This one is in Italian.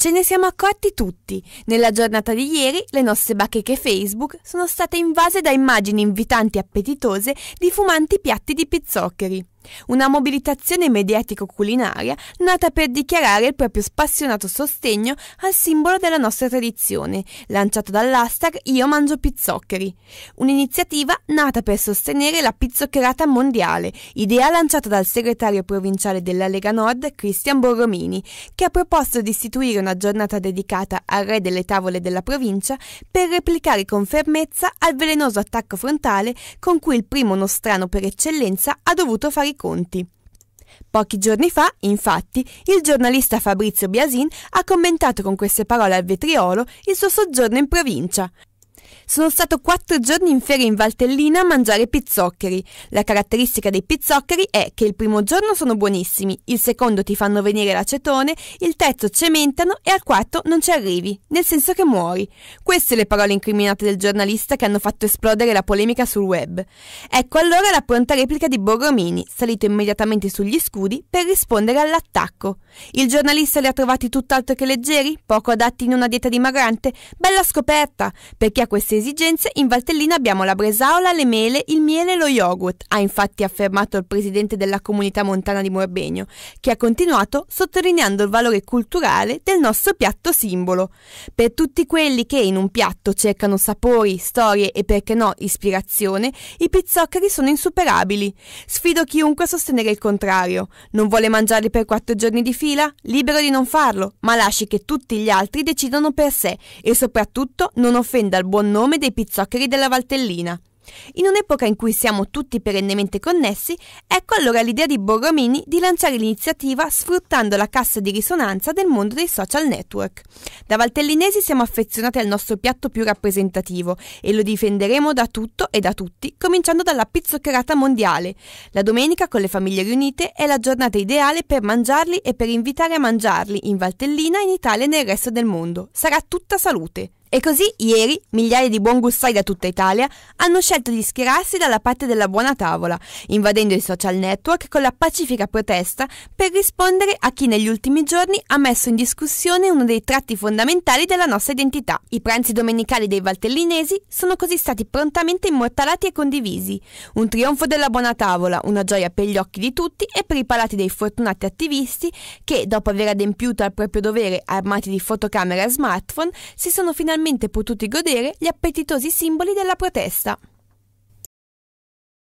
Ce ne siamo accorti tutti. Nella giornata di ieri le nostre bacheche Facebook sono state invase da immagini invitanti e appetitose di fumanti piatti di pizzoccheri. Una mobilitazione mediatico-culinaria nata per dichiarare il proprio spassionato sostegno al simbolo della nostra tradizione, lanciato dall'hashtag Io mangio pizzoccheri. Un'iniziativa nata per sostenere la pizzoccherata mondiale, idea lanciata dal segretario provinciale della Lega Nord, Cristian Borromini, che ha proposto di istituire una giornata dedicata al re delle tavole della provincia per replicare con fermezza al velenoso attacco frontale con cui il primo nostrano per eccellenza ha dovuto fare i conti. Pochi giorni fa, infatti, il giornalista Fabrizio Biasin ha commentato con queste parole al vetriolo il suo soggiorno in provincia, sono stato quattro giorni in ferie in Valtellina a mangiare pizzoccheri. La caratteristica dei pizzoccheri è che il primo giorno sono buonissimi, il secondo ti fanno venire l'acetone, il terzo cementano e al quarto non ci arrivi, nel senso che muori. Queste le parole incriminate del giornalista che hanno fatto esplodere la polemica sul web. Ecco allora la pronta replica di Borromini, salito immediatamente sugli scudi per rispondere all'attacco. Il giornalista li ha trovati tutt'altro che leggeri, poco adatti in una dieta dimagrante? Bella scoperta, perché a ha queste esigenze, in Valtellina abbiamo la bresaola, le mele, il miele e lo yogurt, ha infatti affermato il presidente della comunità montana di Morbegno, che ha continuato sottolineando il valore culturale del nostro piatto simbolo. Per tutti quelli che in un piatto cercano sapori, storie e perché no ispirazione, i pizzoccheri sono insuperabili. Sfido chiunque a sostenere il contrario. Non vuole mangiarli per quattro giorni di fila? Libero di non farlo, ma lasci che tutti gli altri decidano per sé e soprattutto non offenda il buon nome nome dei pizzoccheri della Valtellina. In un'epoca in cui siamo tutti perennemente connessi, ecco allora l'idea di Borromini di lanciare l'iniziativa sfruttando la cassa di risonanza del mondo dei social network. Da Valtellinesi siamo affezionati al nostro piatto più rappresentativo e lo difenderemo da tutto e da tutti, cominciando dalla pizzoccherata mondiale. La domenica con le famiglie riunite è la giornata ideale per mangiarli e per invitare a mangiarli in Valtellina, in Italia e nel resto del mondo. Sarà tutta salute. E così ieri migliaia di buon gustai da tutta Italia hanno scelto di schierarsi dalla parte della buona tavola, invadendo i social network con la pacifica protesta per rispondere a chi negli ultimi giorni ha messo in discussione uno dei tratti fondamentali della nostra identità. I pranzi domenicali dei valtellinesi sono così stati prontamente immortalati e condivisi. Un trionfo della buona tavola, una gioia per gli occhi di tutti e per i palati dei fortunati attivisti che, dopo aver adempiuto al proprio dovere armati di fotocamera e smartphone, si sono finalmente finalmente potuti godere gli appetitosi simboli della protesta.